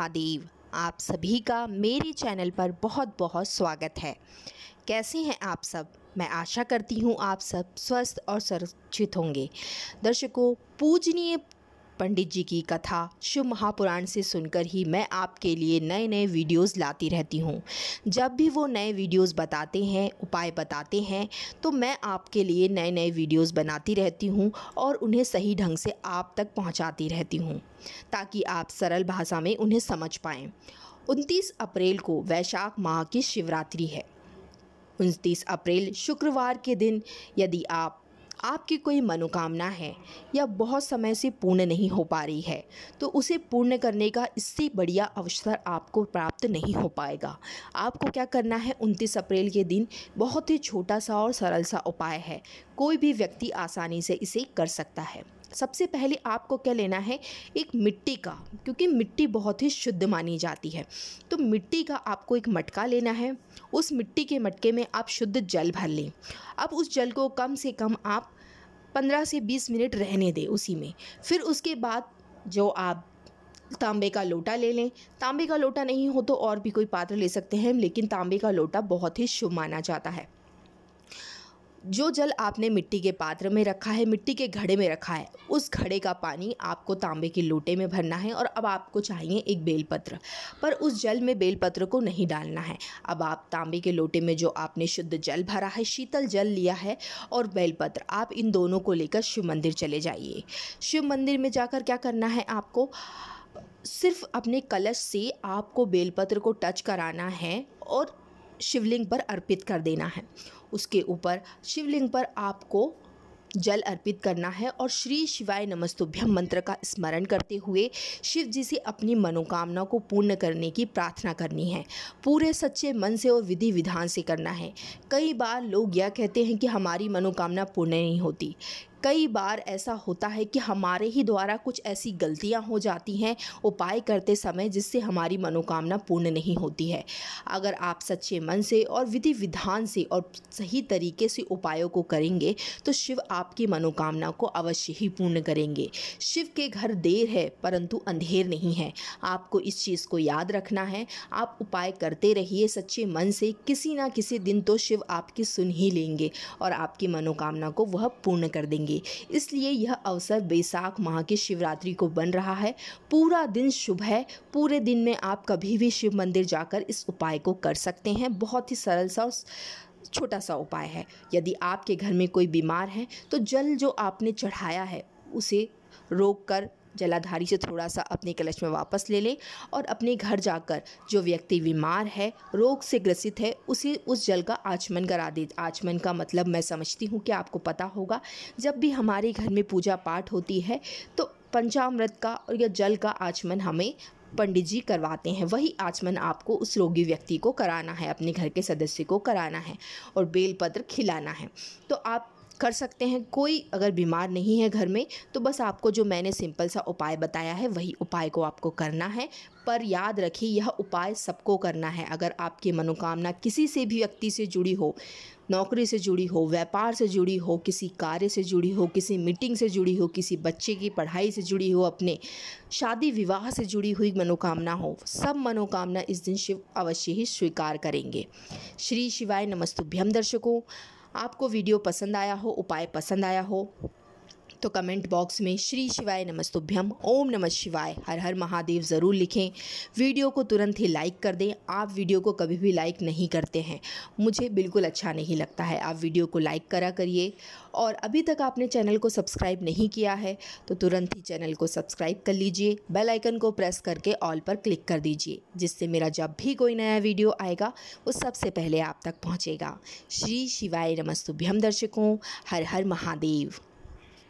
महादेव आप सभी का मेरे चैनल पर बहुत बहुत स्वागत है कैसे हैं आप सब मैं आशा करती हूं आप सब स्वस्थ और सुरक्षित होंगे दर्शकों पूजनीय पंडित जी की कथा शिव महापुराण से सुनकर ही मैं आपके लिए नए नए वीडियोस लाती रहती हूँ जब भी वो नए वीडियोस बताते हैं उपाय बताते हैं तो मैं आपके लिए नए नए वीडियोस बनाती रहती हूँ और उन्हें सही ढंग से आप तक पहुँचाती रहती हूँ ताकि आप सरल भाषा में उन्हें समझ पाएँ उनतीस अप्रैल को वैशाख माह की शिवरात्रि है उनतीस अप्रैल शुक्रवार के दिन यदि आप आपकी कोई मनोकामना है या बहुत समय से पूर्ण नहीं हो पा रही है तो उसे पूर्ण करने का इससे बढ़िया अवसर आपको प्राप्त नहीं हो पाएगा आपको क्या करना है उनतीस अप्रैल के दिन बहुत ही छोटा सा और सरल सा उपाय है कोई भी व्यक्ति आसानी से इसे कर सकता है सबसे पहले आपको क्या लेना है एक मिट्टी का क्योंकि मिट्टी बहुत ही शुद्ध मानी जाती है तो मिट्टी का आपको एक मटका लेना है उस मिट्टी के मटके में आप शुद्ध जल भर लें अब उस जल को कम से कम आप पंद्रह से बीस मिनट रहने दें उसी में फिर उसके बाद जो आप तांबे का लोटा ले लें तांबे का लोटा नहीं हो तो और भी कोई पात्र ले सकते हैं लेकिन तांबे का लोटा बहुत ही शुभ माना जाता है जो जल आपने मिट्टी के पात्र में रखा है मिट्टी के घड़े में रखा है उस घड़े का पानी आपको तांबे के लोटे में भरना है और अब आपको चाहिए एक बेलपत्र पर उस जल में बेलपत्र को नहीं डालना है अब आप तांबे के लोटे में जो आपने शुद्ध जल भरा है शीतल जल लिया है और बेलपत्र आप इन दोनों को लेकर शिव मंदिर चले जाइए शिव मंदिर में जाकर क्या करना है आपको सिर्फ अपने कलश से आपको बेलपत्र को टच कराना है और शिवलिंग पर अर्पित कर देना है उसके ऊपर शिवलिंग पर आपको जल अर्पित करना है और श्री शिवाय नमस्तुभ्यम मंत्र का स्मरण करते हुए शिव जी से अपनी मनोकामना को पूर्ण करने की प्रार्थना करनी है पूरे सच्चे मन से और विधि विधान से करना है कई बार लोग यह कहते हैं कि हमारी मनोकामना पूर्ण नहीं होती कई बार ऐसा होता है कि हमारे ही द्वारा कुछ ऐसी गलतियाँ हो जाती हैं उपाय करते समय जिससे हमारी मनोकामना पूर्ण नहीं होती है अगर आप सच्चे मन से और विधि विधान से और सही तरीके से उपायों को करेंगे तो शिव आपकी मनोकामना को अवश्य ही पूर्ण करेंगे शिव के घर देर है परंतु अंधेर नहीं है आपको इस चीज़ को याद रखना है आप उपाय करते रहिए सच्चे मन से किसी ना किसी दिन तो शिव आपकी सुन ही लेंगे और आपकी मनोकामना को वह पूर्ण कर देंगे चाहिए इसलिए यह अवसर बैसाख माह की शिवरात्रि को बन रहा है पूरा दिन शुभ है पूरे दिन में आप कभी भी शिव मंदिर जाकर इस उपाय को कर सकते हैं बहुत ही सरल सा छोटा सा उपाय है यदि आपके घर में कोई बीमार है तो जल जो आपने चढ़ाया है उसे रोक कर जलाधारी से थोड़ा सा अपने कलश में वापस ले लें और अपने घर जाकर जो व्यक्ति बीमार है रोग से ग्रसित है उसे उस जल का आचमन करा दे आचमन का मतलब मैं समझती हूँ कि आपको पता होगा जब भी हमारे घर में पूजा पाठ होती है तो पंचामृत का और या जल का आचमन हमें पंडित जी करवाते हैं वही आचमन आपको उस रोगी व्यक्ति को कराना है अपने घर के सदस्य को कराना है और बेलपत्र खिलाना है तो आप कर सकते हैं कोई अगर बीमार नहीं है घर में तो बस आपको जो मैंने सिंपल सा उपाय बताया है वही उपाय को आपको करना है पर याद रखिए यह उपाय सबको करना है अगर आपकी मनोकामना किसी से भी व्यक्ति से जुड़ी हो नौकरी से जुड़ी हो व्यापार से जुड़ी हो किसी कार्य से जुड़ी हो किसी मीटिंग से जुड़ी हो किसी बच्चे की पढ़ाई से जुड़ी हो अपने शादी विवाह से जुड़ी हुई मनोकामना हो सब मनोकामना इस दिन शिव अवश्य ही स्वीकार करेंगे श्री शिवाय नमस्तुभ्यम दर्शकों आपको वीडियो पसंद आया हो उपाय पसंद आया हो तो कमेंट बॉक्स में श्री शिवाय नमस्तुभ्यम ओम नमः शिवाय हर हर महादेव ज़रूर लिखें वीडियो को तुरंत ही लाइक कर दें आप वीडियो को कभी भी लाइक नहीं करते हैं मुझे बिल्कुल अच्छा नहीं लगता है आप वीडियो को लाइक करा करिए और अभी तक आपने चैनल को सब्सक्राइब नहीं किया है तो तुरंत ही चैनल को सब्सक्राइब कर लीजिए बेल आइकन को प्रेस करके ऑल पर क्लिक कर दीजिए जिससे मेरा जब भी कोई नया वीडियो आएगा वो सबसे पहले आप तक पहुँचेगा श्री शिवाय नमस्तुभ्यम दर्शकों हर हर महादेव